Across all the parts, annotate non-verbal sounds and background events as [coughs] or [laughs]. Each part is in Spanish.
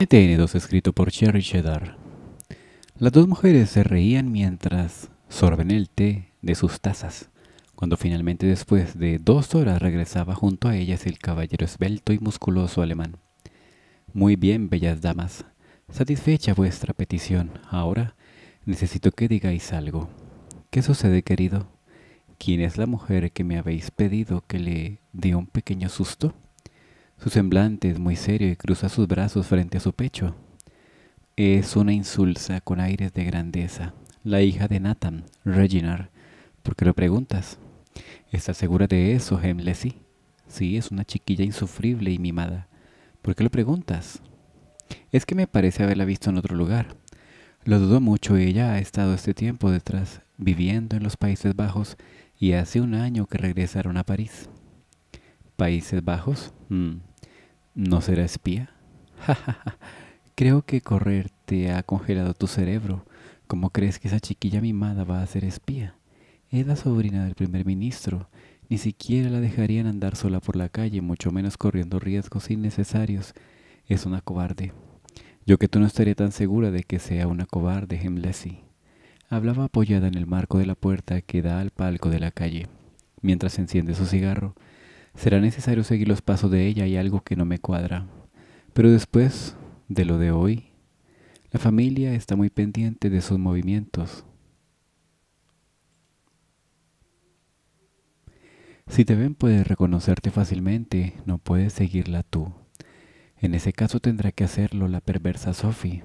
ETN2 escrito por Cherry Cheddar. Las dos mujeres se reían mientras sorben el té de sus tazas. Cuando finalmente después de dos horas regresaba junto a ellas el caballero esbelto y musculoso alemán. Muy bien, bellas damas. Satisfecha vuestra petición. Ahora necesito que digáis algo. ¿Qué sucede, querido? ¿Quién es la mujer que me habéis pedido que le dé un pequeño susto? Su semblante es muy serio y cruza sus brazos frente a su pecho. Es una insulsa con aires de grandeza, la hija de Nathan, Reginar. ¿Por qué lo preguntas? ¿Estás segura de eso, Hemlessy? Sí, es una chiquilla insufrible y mimada. ¿Por qué lo preguntas? Es que me parece haberla visto en otro lugar. Lo dudo mucho, y ella ha estado este tiempo detrás, viviendo en los Países Bajos y hace un año que regresaron a París. Países Bajos, mm, ¿no será espía? [laughs] Creo que correr te ha congelado tu cerebro. ¿Cómo crees que esa chiquilla mimada va a ser espía? Es la sobrina del primer ministro. Ni siquiera la dejarían andar sola por la calle, mucho menos corriendo riesgos innecesarios. Es una cobarde. Yo que tú no estaría tan segura de que sea una cobarde, así. Hablaba apoyada en el marco de la puerta que da al palco de la calle. Mientras enciende su cigarro, será necesario seguir los pasos de ella y algo que no me cuadra. Pero después de lo de hoy, la familia está muy pendiente de sus movimientos. Si te ven puedes reconocerte fácilmente, no puedes seguirla tú. En ese caso tendrá que hacerlo la perversa Sophie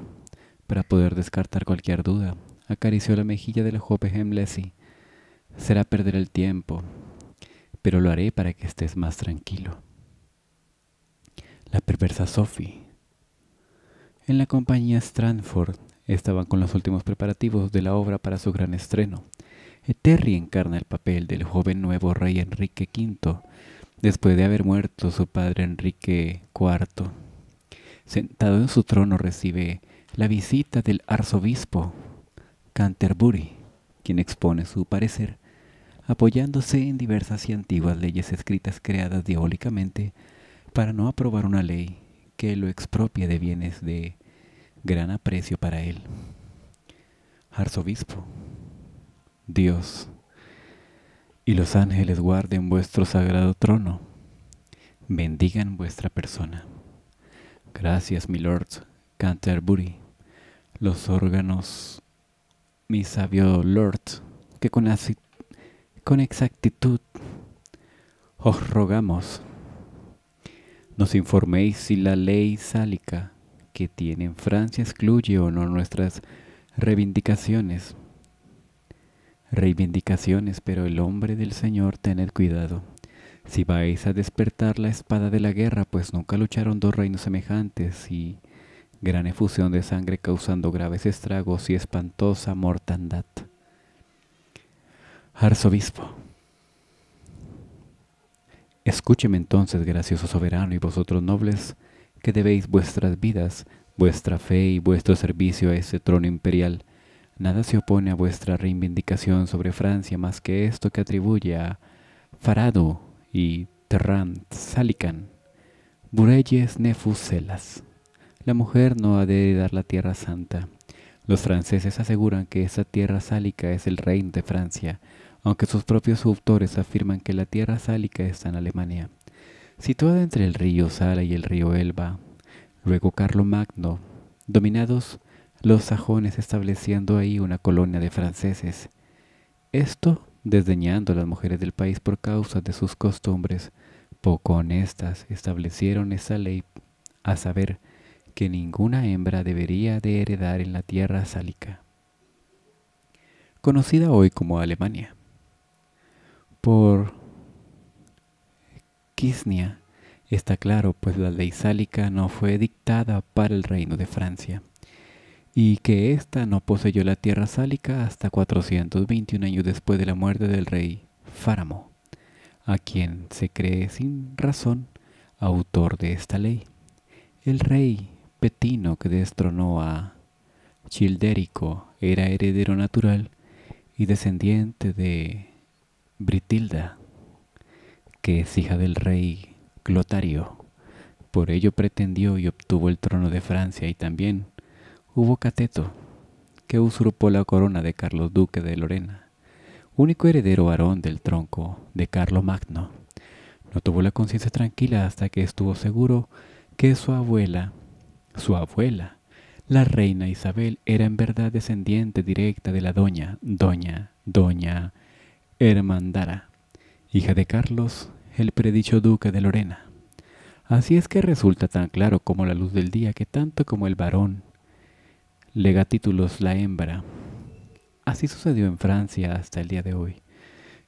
para poder descartar cualquier duda acarició la mejilla de joven Hemlesi. Será perder el tiempo, pero lo haré para que estés más tranquilo. La perversa Sophie. En la compañía Stranford estaban con los últimos preparativos de la obra para su gran estreno. Terry encarna el papel del joven nuevo rey Enrique V, después de haber muerto su padre Enrique IV. Sentado en su trono recibe la visita del arzobispo Canterbury, quien expone su parecer, apoyándose en diversas y antiguas leyes escritas creadas diabólicamente para no aprobar una ley que lo expropie de bienes de gran aprecio para él. Arzobispo, Dios, y los ángeles guarden vuestro sagrado trono, bendigan vuestra persona. Gracias, mi Lord Canterbury. Los órganos mi sabio Lord, que con, exactitud os rogamos, nos informéis si la ley sálica que tiene en Francia excluye o no nuestras reivindicaciones. Reivindicaciones, pero el hombre del Señor tened cuidado. Si vais a despertar la espada de la guerra, pues nunca lucharon dos reinos semejantes y gran efusión de sangre causando graves estragos y espantosa mortandad. Arzobispo, escúcheme entonces, gracioso soberano, y vosotros nobles, que debéis vuestras vidas, vuestra fe y vuestro servicio a ese trono imperial. Nada se opone a vuestra reivindicación sobre Francia más que esto que atribuye a Farado y Terrant Salican, Bureyes Nefuselas. La mujer no ha de heredar la tierra santa. Los franceses aseguran que esa tierra sálica es el reino de Francia, aunque sus propios autores afirman que la tierra sálica está en Alemania. Situada entre el río Sala y el río Elba, luego Carlomagno, dominados los sajones estableciendo ahí una colonia de franceses. Esto desdeñando a las mujeres del país por causa de sus costumbres poco honestas, establecieron esa ley, a saber, que ninguna hembra debería de heredar en la tierra sálica, conocida hoy como Alemania, por Quisnia. Está claro, pues la ley sálica no fue dictada para el reino de Francia, y que ésta no poseyó la tierra sálica hasta 421 años después de la muerte del rey Fáramo, a quien se cree sin razón autor de esta ley. El rey Petino que destronó a Childérico era heredero natural y descendiente de Britilda, que es hija del rey Clotario. Por ello pretendió y obtuvo el trono de Francia y también hubo Cateto, que usurpó la corona de Carlos Duque de Lorena, único heredero varón del tronco de Carlos Magno. No tuvo la conciencia tranquila hasta que estuvo seguro que su abuela su abuela, la reina Isabel, era en verdad descendiente directa de la doña, doña, doña Hermandara, hija de Carlos, el predicho duque de Lorena. Así es que resulta tan claro como la luz del día que tanto como el varón lega títulos la hembra. Así sucedió en Francia hasta el día de hoy.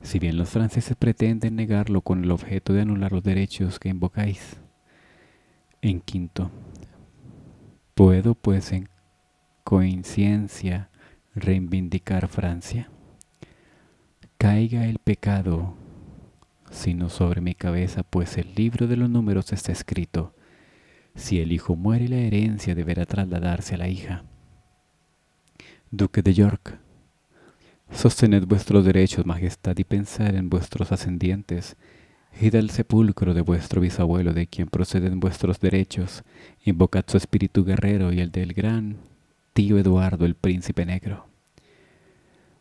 Si bien los franceses pretenden negarlo con el objeto de anular los derechos que invocáis. En quinto, Puedo pues en coincidencia reivindicar Francia. Caiga el pecado, sino sobre mi cabeza, pues el libro de los números está escrito. Si el hijo muere, la herencia deberá trasladarse a la hija. Duque de York, sostened vuestros derechos, majestad, y pensad en vuestros ascendientes, Id al sepulcro de vuestro bisabuelo, de quien proceden vuestros derechos. Invocad su espíritu guerrero y el del gran tío Eduardo, el príncipe negro.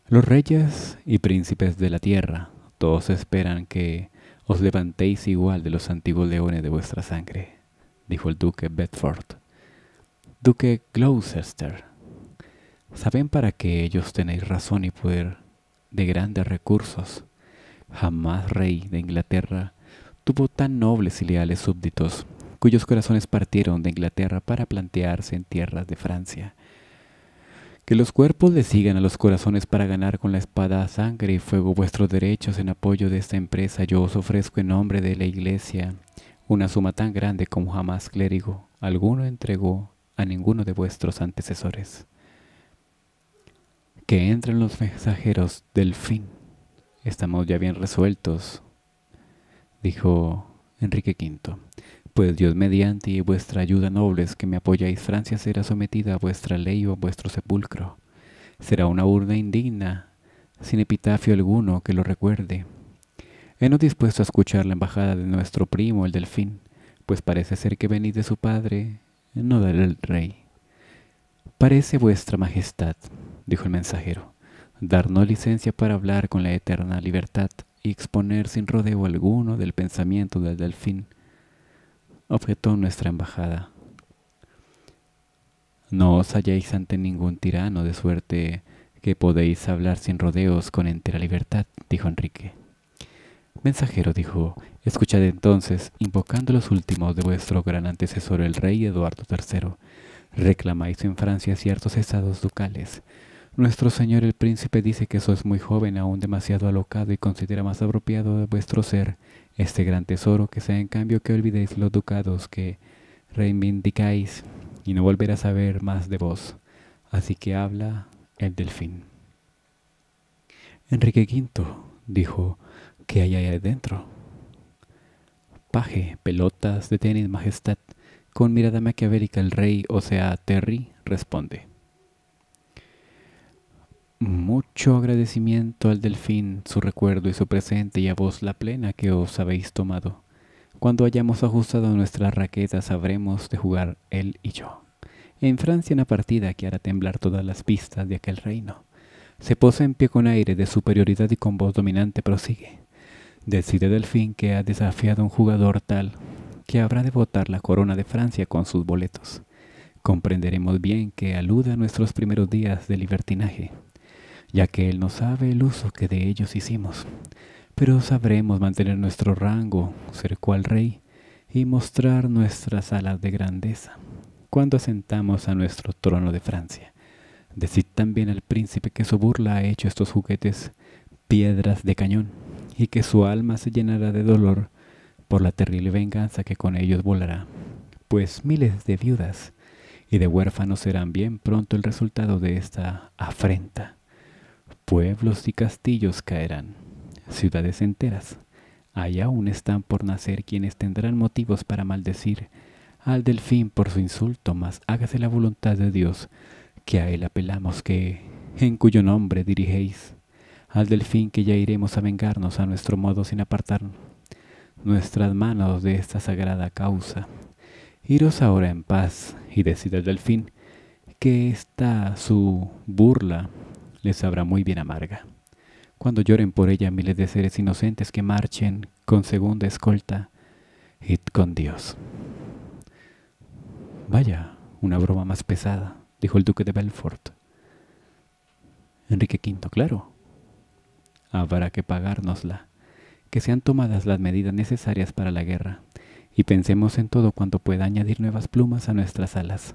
Los reyes y príncipes de la tierra, todos esperan que os levantéis igual de los antiguos leones de vuestra sangre, dijo el duque Bedford. Duque Gloucester, ¿saben para qué ellos tenéis razón y poder de grandes recursos? Jamás rey de Inglaterra tuvo tan nobles y leales súbditos, cuyos corazones partieron de Inglaterra para plantearse en tierras de Francia. Que los cuerpos le sigan a los corazones para ganar con la espada, sangre y fuego vuestros derechos en apoyo de esta empresa, yo os ofrezco en nombre de la Iglesia una suma tan grande como jamás clérigo alguno entregó a ninguno de vuestros antecesores. Que entren los mensajeros del fin. Estamos ya bien resueltos, dijo Enrique V. Pues Dios mediante y vuestra ayuda nobles que me apoyáis, Francia será sometida a vuestra ley o a vuestro sepulcro. Será una urna indigna, sin epitafio alguno que lo recuerde. no dispuesto a escuchar la embajada de nuestro primo, el delfín, pues parece ser que venís de su padre, no del rey. Parece vuestra majestad, dijo el mensajero darnos licencia para hablar con la eterna libertad y exponer sin rodeo alguno del pensamiento del delfín, objetó nuestra embajada. No os halláis ante ningún tirano de suerte que podéis hablar sin rodeos con entera libertad, dijo Enrique. Mensajero dijo, escuchad entonces, invocando los últimos de vuestro gran antecesor el rey Eduardo III, reclamáis en Francia ciertos estados ducales, nuestro señor el príncipe dice que sois muy joven, aún demasiado alocado, y considera más apropiado de vuestro ser este gran tesoro, que sea en cambio que olvidéis los ducados que reivindicáis y no volver a saber más de vos. Así que habla el delfín. Enrique V dijo, ¿qué hay allá adentro? Paje, pelotas, de tenis, majestad. Con mirada maquiavélica el rey, o sea, Terry, responde. Mucho agradecimiento al delfín, su recuerdo y su presente y a vos la plena que os habéis tomado. Cuando hayamos ajustado nuestras raquetas sabremos de jugar él y yo. En Francia una partida que hará temblar todas las pistas de aquel reino. Se posa en pie con aire de superioridad y con voz dominante prosigue. Decide Delfín que ha desafiado a un jugador tal que habrá de votar la corona de Francia con sus boletos. Comprenderemos bien que alude a nuestros primeros días de libertinaje ya que Él no sabe el uso que de ellos hicimos. Pero sabremos mantener nuestro rango, ser cual rey, y mostrar nuestras alas de grandeza cuando asentamos a nuestro trono de Francia. Decid también al príncipe que su burla ha hecho estos juguetes piedras de cañón, y que su alma se llenará de dolor por la terrible venganza que con ellos volará, pues miles de viudas y de huérfanos serán bien pronto el resultado de esta afrenta. Pueblos y castillos caerán, ciudades enteras. Allá aún están por nacer quienes tendrán motivos para maldecir al delfín por su insulto, mas hágase la voluntad de Dios, que a él apelamos, que en cuyo nombre dirigéis al delfín que ya iremos a vengarnos a nuestro modo sin apartar nuestras manos de esta sagrada causa. Iros ahora en paz y decid al delfín que esta su burla les sabrá muy bien amarga. Cuando lloren por ella miles de seres inocentes que marchen con segunda escolta, id con Dios. Vaya, una broma más pesada, dijo el duque de Belfort. Enrique V, claro. Habrá que pagárnosla, que sean tomadas las medidas necesarias para la guerra, y pensemos en todo cuanto pueda añadir nuevas plumas a nuestras alas.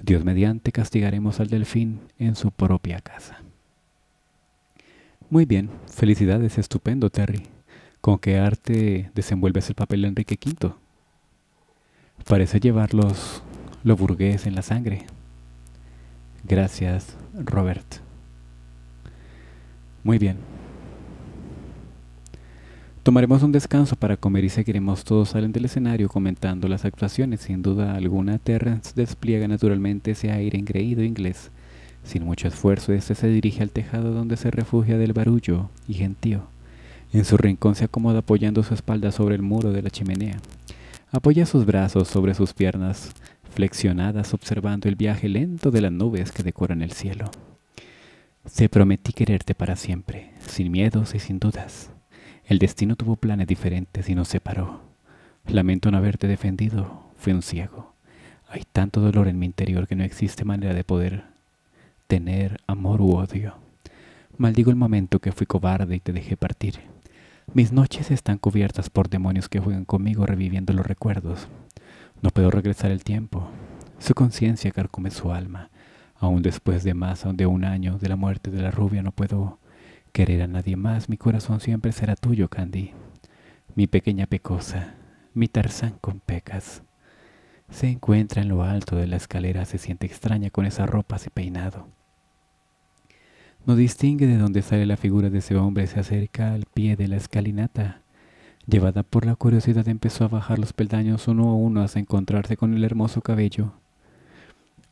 Dios mediante castigaremos al delfín en su propia casa. Muy bien, felicidades, estupendo, Terry. ¿Con qué arte desenvuelves el papel de Enrique V? Parece llevarlos lo burgués en la sangre. Gracias, Robert. Muy bien. Tomaremos un descanso para comer y seguiremos todos salen del escenario comentando las actuaciones. Sin duda alguna, Terrence despliega naturalmente ese aire engreído inglés sin mucho esfuerzo, este se dirige al tejado donde se refugia del barullo y gentío. En su rincón se acomoda apoyando su espalda sobre el muro de la chimenea. Apoya sus brazos sobre sus piernas flexionadas observando el viaje lento de las nubes que decoran el cielo. Se prometí quererte para siempre, sin miedos y sin dudas. El destino tuvo planes diferentes y nos separó. Lamento no haberte defendido, fui un ciego. Hay tanto dolor en mi interior que no existe manera de poder tener amor u odio. Maldigo el momento que fui cobarde y te dejé partir. Mis noches están cubiertas por demonios que juegan conmigo reviviendo los recuerdos. No puedo regresar el tiempo. Su conciencia carcome su alma. Aún después de más de un año de la muerte de la rubia no puedo querer a nadie más. Mi corazón siempre será tuyo, Candy. Mi pequeña pecosa, mi tarzán con pecas. Se encuentra en lo alto de la escalera, se siente extraña con esa ropa y peinado. No distingue de dónde sale la figura de ese hombre, se acerca al pie de la escalinata. Llevada por la curiosidad empezó a bajar los peldaños uno a uno hasta encontrarse con el hermoso cabello.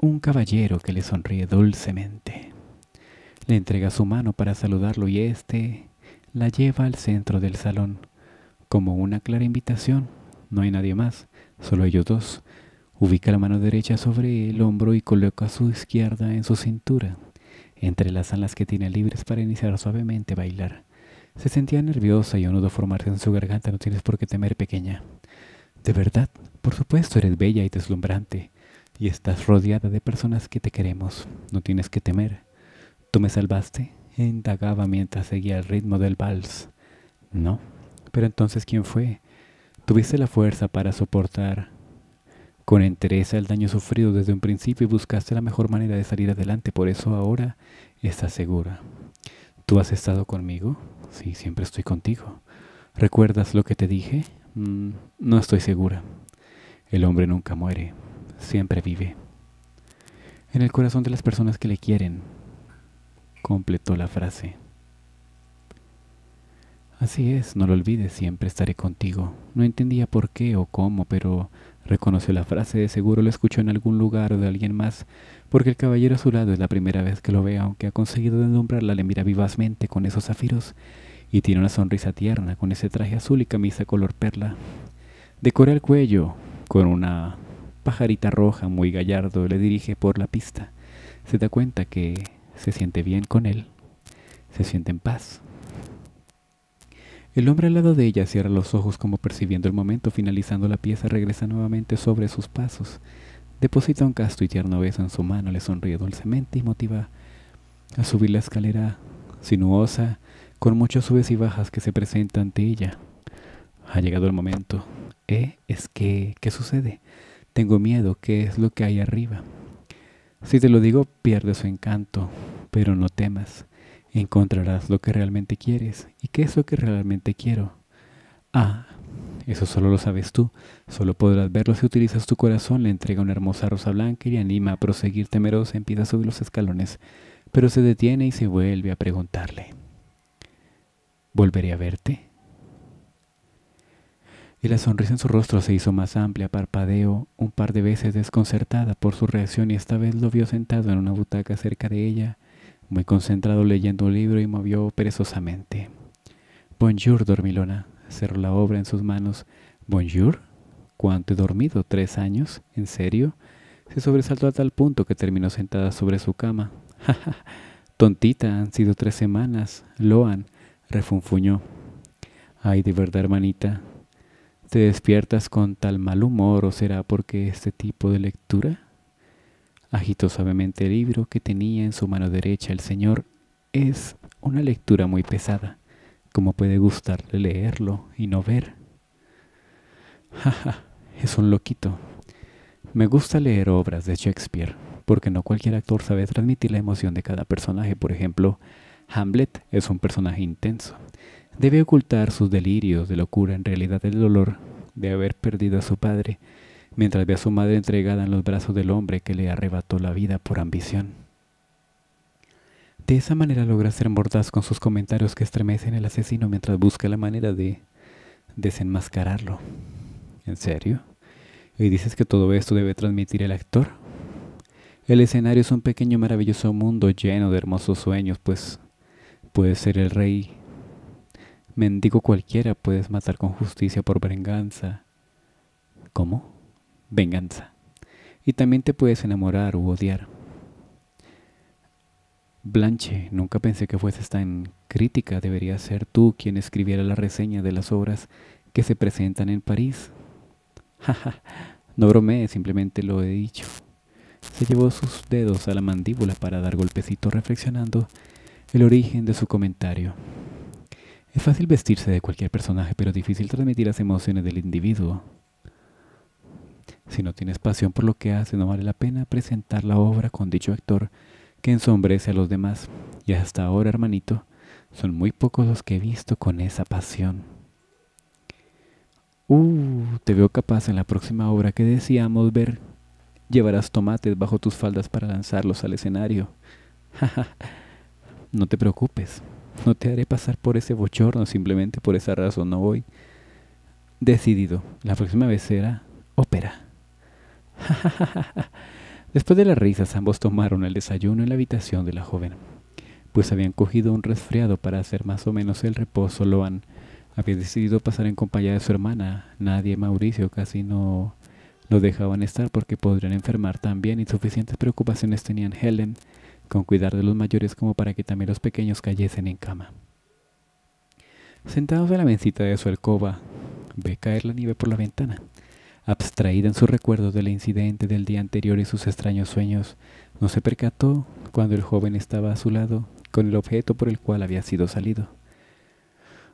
Un caballero que le sonríe dulcemente. Le entrega su mano para saludarlo y éste la lleva al centro del salón, como una clara invitación. No hay nadie más, solo ellos dos. Ubica la mano derecha sobre el hombro y coloca su izquierda en su cintura. Entre las alas que tiene libres para iniciar suavemente a bailar. Se sentía nerviosa y un nudo formarse en su garganta. No tienes por qué temer, pequeña. De verdad, por supuesto, eres bella y deslumbrante. Y estás rodeada de personas que te queremos. No tienes que temer. ¿Tú me salvaste? Indagaba mientras seguía el ritmo del vals. No. Pero entonces, ¿quién fue? Tuviste la fuerza para soportar con entereza el daño sufrido desde un principio y buscaste la mejor manera de salir adelante, por eso ahora estás segura. ¿Tú has estado conmigo? Sí, siempre estoy contigo. ¿Recuerdas lo que te dije? Mm, no estoy segura. El hombre nunca muere, siempre vive. En el corazón de las personas que le quieren, completó la frase. Así es, no lo olvides, siempre estaré contigo. No entendía por qué o cómo, pero Reconoció la frase, de seguro la escuchó en algún lugar o de alguien más, porque el caballero a su lado es la primera vez que lo ve, aunque ha conseguido deslumbrarla, le mira vivazmente con esos zafiros, y tiene una sonrisa tierna con ese traje azul y camisa color perla. Decora el cuello con una pajarita roja muy gallardo, le dirige por la pista. Se da cuenta que se siente bien con él, se siente en paz, el hombre al lado de ella cierra los ojos como percibiendo el momento, finalizando la pieza regresa nuevamente sobre sus pasos, deposita un casto y tierno beso en su mano, le sonríe dulcemente y motiva a subir la escalera sinuosa con muchas subes y bajas que se presenta ante ella. Ha llegado el momento. ¿Eh? Es que, ¿qué sucede? Tengo miedo, ¿qué es lo que hay arriba? Si te lo digo, pierde su encanto, pero no temas encontrarás lo que realmente quieres. ¿Y qué es lo que realmente quiero? Ah, eso solo lo sabes tú. Solo podrás verlo si utilizas tu corazón. Le entrega una hermosa rosa blanca y le anima a proseguir temerosa. en a subir los escalones, pero se detiene y se vuelve a preguntarle. ¿Volveré a verte? Y la sonrisa en su rostro se hizo más amplia, parpadeo un par de veces desconcertada por su reacción y esta vez lo vio sentado en una butaca cerca de ella, muy concentrado leyendo un libro y movió perezosamente. Bonjour, dormilona. Cerró la obra en sus manos. Bonjour. ¿Cuánto he dormido? ¿Tres años? ¿En serio? Se sobresaltó a tal punto que terminó sentada sobre su cama. [laughs] Tontita, han sido tres semanas. Loan refunfuñó. Ay, de verdad, hermanita. ¿Te despiertas con tal mal humor o será porque este tipo de lectura? Agitó suavemente el libro que tenía en su mano derecha el señor. Es una lectura muy pesada. ¿Cómo puede gustarle leerlo y no ver? ja! es un loquito. Me gusta leer obras de Shakespeare, porque no cualquier actor sabe transmitir la emoción de cada personaje. Por ejemplo, Hamlet es un personaje intenso. Debe ocultar sus delirios de locura, en realidad el dolor de haber perdido a su padre mientras ve a su madre entregada en los brazos del hombre que le arrebató la vida por ambición. De esa manera logra ser mordaz con sus comentarios que estremecen al asesino mientras busca la manera de desenmascararlo. ¿En serio? ¿Y dices que todo esto debe transmitir el actor? El escenario es un pequeño maravilloso mundo lleno de hermosos sueños, pues puedes ser el rey. Mendigo cualquiera, puedes matar con justicia por venganza. ¿Cómo? venganza. Y también te puedes enamorar u odiar. Blanche, nunca pensé que fueses tan crítica. Debería ser tú quien escribiera la reseña de las obras que se presentan en París. [laughs] Jaja, no bromeé, simplemente lo he dicho. Se llevó sus dedos a la mandíbula para dar golpecitos reflexionando el origen de su comentario. Es fácil vestirse de cualquier personaje, pero difícil transmitir las emociones del individuo. Si no tienes pasión por lo que haces, no vale la pena presentar la obra con dicho actor que ensombrece a los demás. Y hasta ahora, hermanito, son muy pocos los que he visto con esa pasión. Uh, te veo capaz en la próxima obra que decíamos ver. Llevarás tomates bajo tus faldas para lanzarlos al escenario. [laughs] no te preocupes. No te haré pasar por ese bochorno, simplemente por esa razón no voy. Decidido, la próxima vez será ópera. [laughs] Después de las risas, ambos tomaron el desayuno en la habitación de la joven, pues habían cogido un resfriado para hacer más o menos el reposo. Loan había decidido pasar en compañía de su hermana. Nadie Mauricio casi no lo dejaban estar porque podrían enfermar también y suficientes preocupaciones tenían Helen con cuidar de los mayores como para que también los pequeños cayesen en cama. Sentados en la mesita de su alcoba, ve caer la nieve por la ventana abstraída en su recuerdo del incidente del día anterior y sus extraños sueños, no se percató cuando el joven estaba a su lado con el objeto por el cual había sido salido.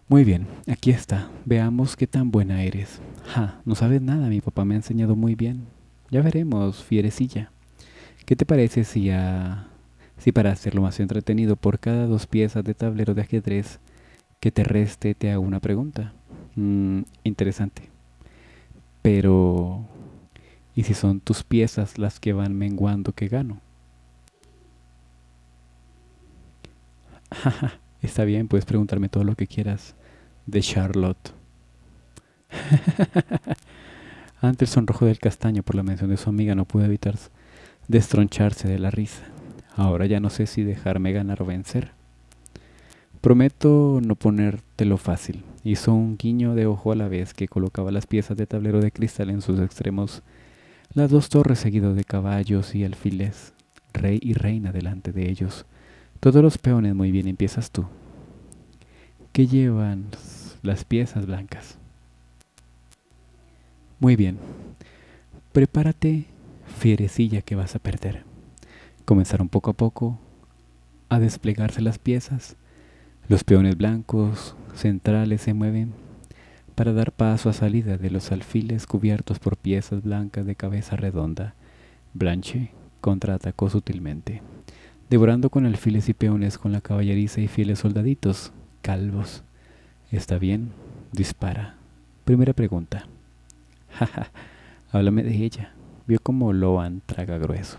Muy bien, aquí está. Veamos qué tan buena eres. Ja, no sabes nada, mi papá me ha enseñado muy bien. Ya veremos, fierecilla. ¿Qué te parece si a... si para hacerlo más entretenido por cada dos piezas de tablero de ajedrez que te reste te hago una pregunta? Mm, interesante. Pero, ¿y si son tus piezas las que van menguando que gano? [laughs] Está bien, puedes preguntarme todo lo que quieras de Charlotte. [laughs] Antes el sonrojo del castaño por la mención de su amiga no pude evitar destroncharse de la risa. Ahora ya no sé si dejarme ganar o vencer. Prometo no ponértelo fácil. Hizo un guiño de ojo a la vez que colocaba las piezas de tablero de cristal en sus extremos, las dos torres seguidas de caballos y alfiles, rey y reina delante de ellos. Todos los peones muy bien empiezas tú. ¿Qué llevan las piezas blancas? Muy bien. Prepárate, fierecilla que vas a perder. Comenzaron poco a poco a desplegarse las piezas los peones blancos centrales se mueven para dar paso a salida de los alfiles cubiertos por piezas blancas de cabeza redonda. Blanche contraatacó sutilmente, devorando con alfiles y peones con la caballeriza y fieles soldaditos, calvos. Está bien, dispara. Primera pregunta. Jaja, [laughs] háblame de ella. Vio como Loan traga grueso.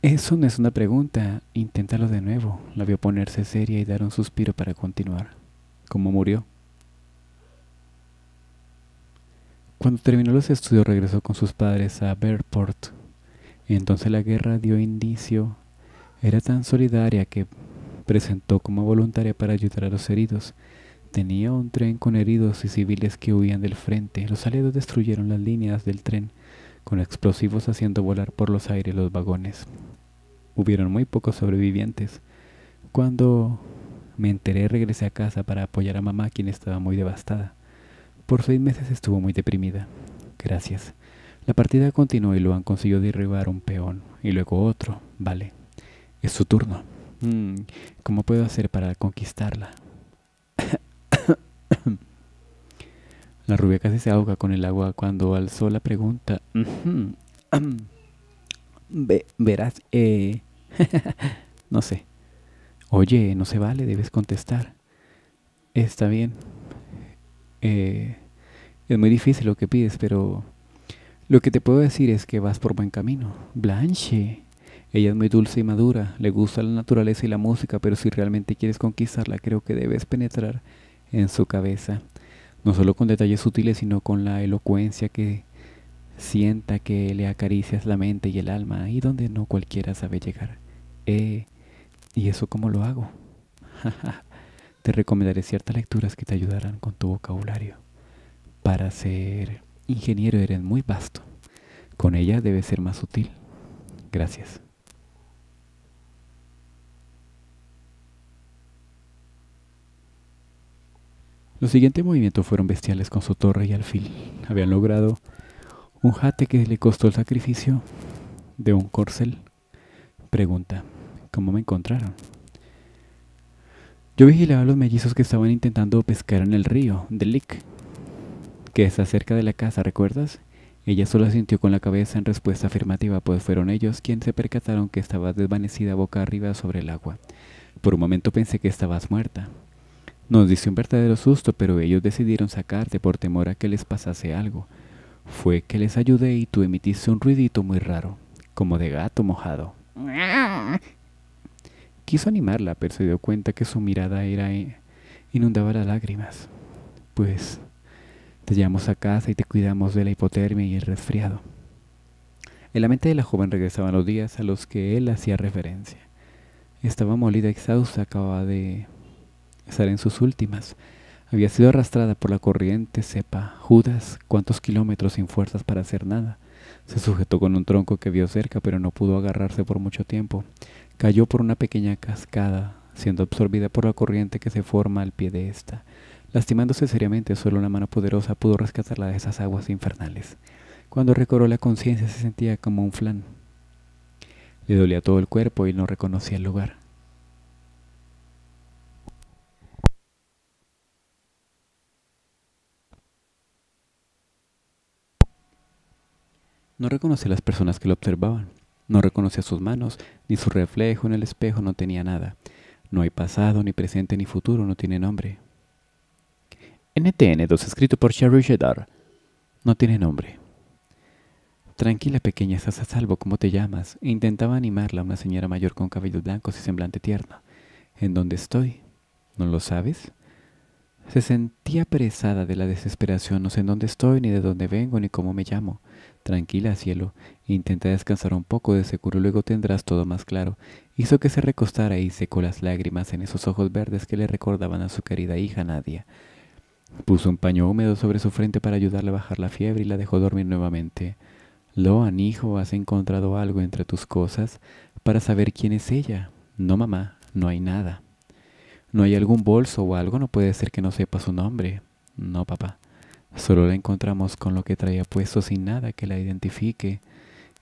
Eso no es una pregunta. Inténtalo de nuevo. La vio ponerse seria y dar un suspiro para continuar. ¿Cómo murió? Cuando terminó los estudios regresó con sus padres a Bearport. Entonces la guerra dio indicio. Era tan solidaria que presentó como voluntaria para ayudar a los heridos. Tenía un tren con heridos y civiles que huían del frente. Los aliados destruyeron las líneas del tren, con explosivos haciendo volar por los aires los vagones. Hubieron muy pocos sobrevivientes. Cuando me enteré regresé a casa para apoyar a mamá quien estaba muy devastada. Por seis meses estuvo muy deprimida. Gracias. La partida continuó y han consiguió derribar un peón y luego otro. Vale. Es su turno. Mm, ¿Cómo puedo hacer para conquistarla? [coughs] la rubia casi se ahoga con el agua cuando alzó la pregunta. [coughs] [coughs] Verás, eh, [laughs] no sé. Oye, no se vale, debes contestar. Está bien. Eh, es muy difícil lo que pides, pero lo que te puedo decir es que vas por buen camino. Blanche. Ella es muy dulce y madura, le gusta la naturaleza y la música, pero si realmente quieres conquistarla, creo que debes penetrar en su cabeza, no solo con detalles sutiles, sino con la elocuencia que sienta que le acaricias la mente y el alma, y donde no cualquiera sabe llegar. Eh, ¿Y eso cómo lo hago? [laughs] te recomendaré ciertas lecturas que te ayudarán con tu vocabulario. Para ser ingeniero eres muy vasto. Con ella debes ser más sutil. Gracias. Los siguientes movimientos fueron bestiales con su torre y alfil. Habían logrado un jate que le costó el sacrificio de un corcel. Pregunta, ¿Cómo me encontraron? Yo vigilaba a los mellizos que estaban intentando pescar en el río del Lick, que está cerca de la casa, ¿recuerdas? Ella solo asintió con la cabeza en respuesta afirmativa, pues fueron ellos quienes se percataron que estabas desvanecida boca arriba sobre el agua. Por un momento pensé que estabas muerta. Nos dice un verdadero susto, pero ellos decidieron sacarte por temor a que les pasase algo. Fue que les ayudé y tú emitiste un ruidito muy raro, como de gato mojado. Quiso animarla, pero se dio cuenta que su mirada era eh, inundaba las lágrimas. Pues te llevamos a casa y te cuidamos de la hipotermia y el resfriado. En la mente de la joven regresaban los días a los que él hacía referencia. Estaba molida, exhausta, acababa de estar en sus últimas. Había sido arrastrada por la corriente, sepa, Judas, cuántos kilómetros sin fuerzas para hacer nada. Se sujetó con un tronco que vio cerca, pero no pudo agarrarse por mucho tiempo. Cayó por una pequeña cascada, siendo absorbida por la corriente que se forma al pie de esta. Lastimándose seriamente, solo una mano poderosa pudo rescatarla de esas aguas infernales. Cuando recobró la conciencia se sentía como un flan. Le dolía todo el cuerpo y no reconocía el lugar. No reconocía a las personas que lo observaban. No reconocía sus manos, ni su reflejo en el espejo no tenía nada. No hay pasado, ni presente, ni futuro, no tiene nombre. NTN 2, escrito por Sherry Shedar. No tiene nombre. Tranquila pequeña, estás a salvo, ¿cómo te llamas? intentaba animarla una señora mayor con cabellos blancos y semblante tierno. ¿En dónde estoy? ¿No lo sabes? Se sentía apresada de la desesperación, no sé en dónde estoy, ni de dónde vengo, ni cómo me llamo. Tranquila, cielo, intenta descansar un poco, de seguro luego tendrás todo más claro. Hizo que se recostara y secó las lágrimas en esos ojos verdes que le recordaban a su querida hija Nadia. Puso un paño húmedo sobre su frente para ayudarle a bajar la fiebre y la dejó dormir nuevamente. Loan, hijo, ¿has encontrado algo entre tus cosas para saber quién es ella? No, mamá, no hay nada. ¿No hay algún bolso o algo? No puede ser que no sepa su nombre. No, papá. Solo la encontramos con lo que traía puesto sin nada que la identifique.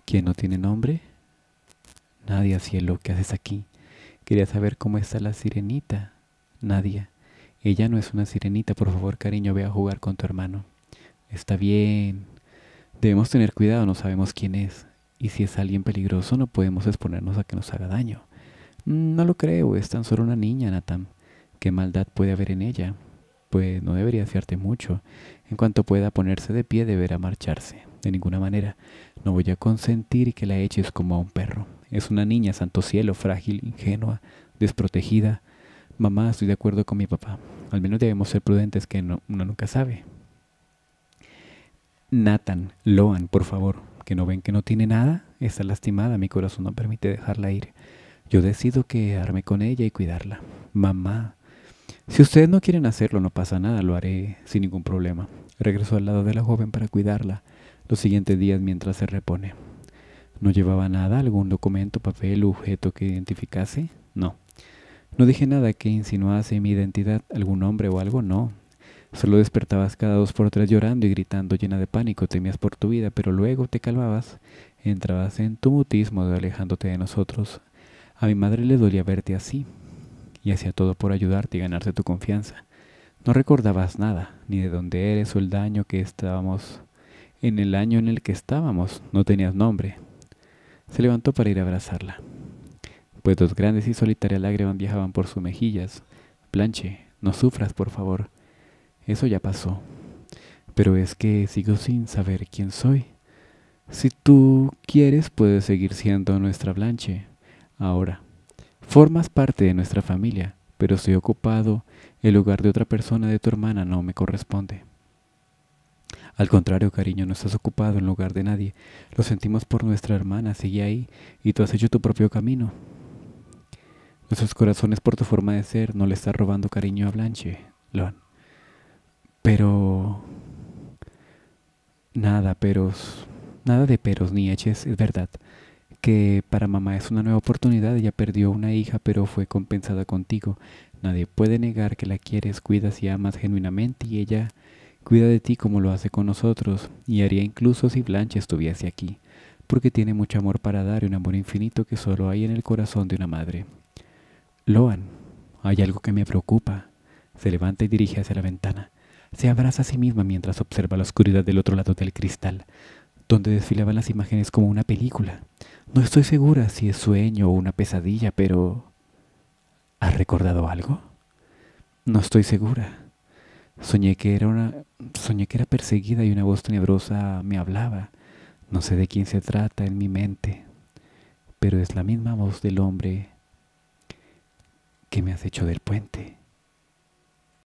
¿Quién no tiene nombre? Nadia, cielo, ¿qué haces aquí? Quería saber cómo está la sirenita. Nadia, ella no es una sirenita, por favor, cariño, ve a jugar con tu hermano. Está bien. Debemos tener cuidado, no sabemos quién es. Y si es alguien peligroso, no podemos exponernos a que nos haga daño. Mm, no lo creo, es tan solo una niña, Nathan. ¿Qué maldad puede haber en ella? Pues no debería fiarte mucho. En cuanto pueda ponerse de pie, deberá marcharse. De ninguna manera, no voy a consentir que la eches como a un perro. Es una niña, santo cielo, frágil, ingenua, desprotegida. Mamá, estoy de acuerdo con mi papá. Al menos debemos ser prudentes, que uno nunca sabe. Nathan, Loan, por favor, que no ven que no tiene nada. Está lastimada, mi corazón no permite dejarla ir. Yo decido quedarme con ella y cuidarla. Mamá, si ustedes no quieren hacerlo, no pasa nada, lo haré sin ningún problema. Regresó al lado de la joven para cuidarla los siguientes días mientras se repone. ¿No llevaba nada, algún documento, papel objeto que identificase? No. No dije nada que insinuase mi identidad, algún hombre o algo, no. Solo despertabas cada dos por tres llorando y gritando llena de pánico, temías por tu vida, pero luego te calmabas, entrabas en tu mutismo alejándote de nosotros. A mi madre le dolía verte así, y hacía todo por ayudarte y ganarte tu confianza. No recordabas nada, ni de dónde eres o el daño que estábamos en el año en el que estábamos. No tenías nombre. Se levantó para ir a abrazarla. Pues dos grandes y solitarias lágrimas viajaban por sus mejillas. Blanche, no sufras, por favor. Eso ya pasó. Pero es que sigo sin saber quién soy. Si tú quieres, puedes seguir siendo nuestra Blanche. Ahora, Formas parte de nuestra familia, pero estoy ocupado, el lugar de otra persona de tu hermana no me corresponde. Al contrario, cariño, no estás ocupado en lugar de nadie. Lo sentimos por nuestra hermana, sigue ahí, y tú has hecho tu propio camino. Nuestros corazones por tu forma de ser no le estás robando cariño a Blanche, Lon. Pero... Nada, peros. Nada de peros ni eches, es verdad que para mamá es una nueva oportunidad, ella perdió una hija pero fue compensada contigo. Nadie puede negar que la quieres, cuidas y amas genuinamente y ella cuida de ti como lo hace con nosotros y haría incluso si Blanche estuviese aquí, porque tiene mucho amor para dar y un amor infinito que solo hay en el corazón de una madre. Loan, hay algo que me preocupa. Se levanta y dirige hacia la ventana. Se abraza a sí misma mientras observa la oscuridad del otro lado del cristal, donde desfilaban las imágenes como una película. No estoy segura si es sueño o una pesadilla, pero... ¿Has recordado algo? No estoy segura. Soñé que era una... Soñé que era perseguida y una voz tenebrosa me hablaba. No sé de quién se trata en mi mente, pero es la misma voz del hombre que me has hecho del puente.